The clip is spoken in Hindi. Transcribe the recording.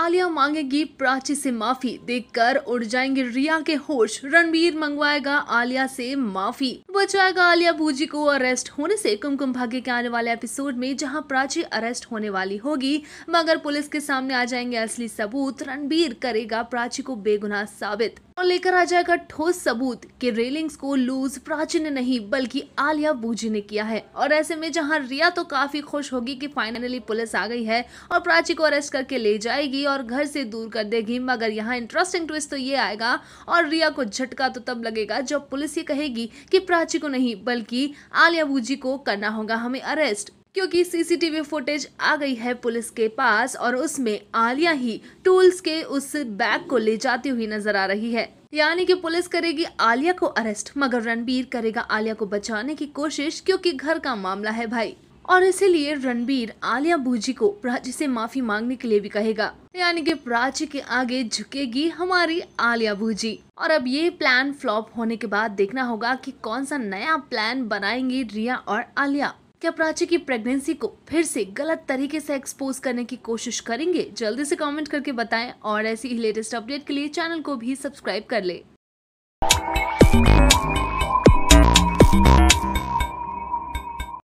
आलिया मांगेगी प्राची से माफी देखकर उड़ जाएंगे रिया के होश रणबीर मंगवाएगा आलिया से माफी बचाएगा आलिया भूजी को अरेस्ट होने से कुमकुम भाग्य के आने वाले एपिसोड में जहां प्राची अरेस्ट होने वाली होगी मगर पुलिस के सामने आ जाएंगे असली सबूत रणबीर करेगा प्राची को बेगुनाह साबित और लेकर आ जाएगा ठोस सबूत कि रेलिंग्स को लूज प्राची ने नहीं बल्कि आलिया बूजी ने किया है और ऐसे में जहां रिया तो काफी खुश होगी कि फाइनली पुलिस आ गई है और प्राची को अरेस्ट करके ले जाएगी देगी और घर से दूर कर देगी मगर यहाँ इंटरेस्टिंग ट्विस्ट तो ये आएगा और रिया को झटका तो तब लगेगा जब पुलिस ये कहेगी कि प्राची को नहीं बल्कि आलिया बूजी को करना होगा हमें अरेस्ट क्योंकि सीसीटीवी फुटेज आ गई है पुलिस के पास और उसमें आलिया ही टूल्स के उस बैग को ले जाती हुई नजर आ रही है यानी कि पुलिस करेगी आलिया को अरेस्ट मगर रणबीर करेगा आलिया को बचाने की कोशिश क्योंकि घर का मामला है भाई और इसीलिए रणबीर आलिया भूजी को प्राची से माफी मांगने के लिए भी कहेगा यानी कि प्राची के आगे झुकेगी हमारी आलिया भूजी और अब ये प्लान फ्लॉप होने के बाद देखना होगा कि कौन सा नया प्लान बनाएंगी रिया और आलिया क्या प्राची की प्रेगनेंसी को फिर से गलत तरीके से एक्सपोज करने की कोशिश करेंगे जल्दी से कमेंट करके बताएं और ऐसी ही लेटेस्ट अपडेट के लिए चैनल को भी सब्सक्राइब कर ले